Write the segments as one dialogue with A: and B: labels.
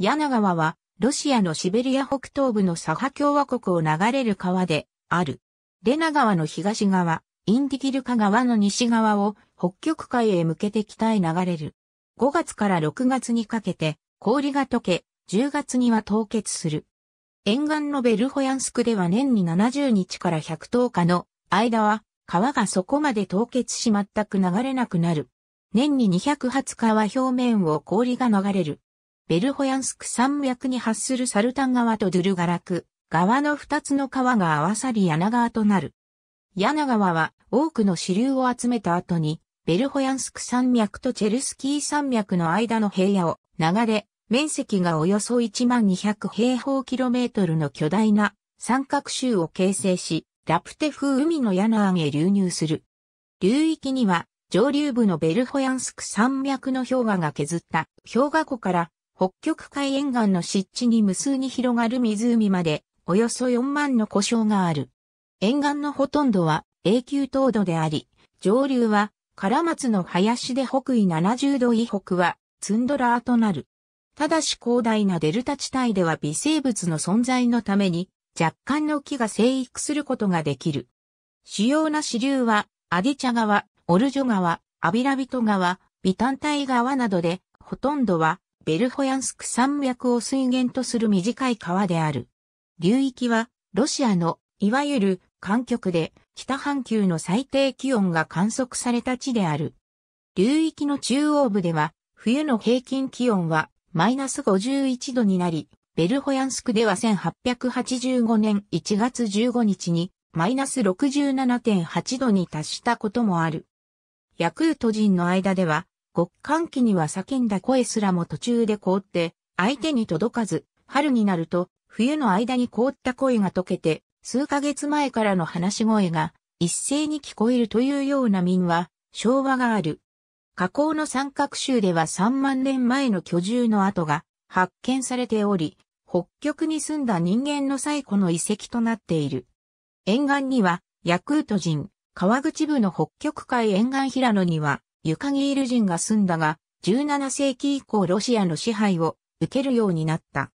A: ヤナ川は、ロシアのシベリア北東部のサハ共和国を流れる川で、ある。レナ川の東側、インディキルカ川の西側を北極海へ向けて北へ流れる。5月から6月にかけて氷が溶け、10月には凍結する。沿岸のベルホヤンスクでは年に70日から110日の間は川がそこまで凍結し全く流れなくなる。年に2 0 0日は表面を氷が流れる。ベルホヤンスク山脈に発するサルタン川とドゥルガラク川の二つの川が合わさり柳川となる。柳川は多くの支流を集めた後に、ベルホヤンスク山脈とチェルスキー山脈の間の平野を流れ、面積がおよそ1200平方キロメートルの巨大な三角州を形成し、ラプテフ海の柳川へ流入する。流域には上流部のベルホヤンスク山脈の氷河が削った氷河湖から北極海沿岸の湿地に無数に広がる湖まで、およそ4万の湖沼がある。沿岸のほとんどは永久凍土であり、上流は唐松の林で北緯70度以北はツンドラーとなる。ただし広大なデルタ地帯では微生物の存在のために若干の木が生育することができる。主要な支流はアディチャ川、オルジョ川、アビラビト川、ビタンタイ川などで、ほとんどはベルホヤンスク山脈を水源とする短い川である。流域は、ロシアの、いわゆる、環極で、北半球の最低気温が観測された地である。流域の中央部では、冬の平均気温は、マイナス51度になり、ベルホヤンスクでは1885年1月15日に、マイナス67.8度に達したこともある。ヤクート人の間では、極寒期には叫んだ声すらも途中で凍って、相手に届かず、春になると、冬の間に凍った声が溶けて、数ヶ月前からの話し声が一斉に聞こえるというような民は、昭和がある。河口の三角州では3万年前の居住の跡が発見されており、北極に住んだ人間の最古の遺跡となっている。沿岸には、ヤクート人、川口部の北極海沿岸平野には、ユカギール人が住んだが、17世紀以降ロシアの支配を受けるようになった。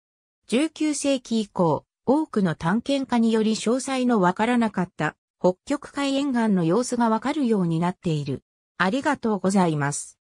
A: 19世紀以降、多くの探検家により詳細のわからなかった北極海沿岸の様子がわかるようになっている。ありがとうございます。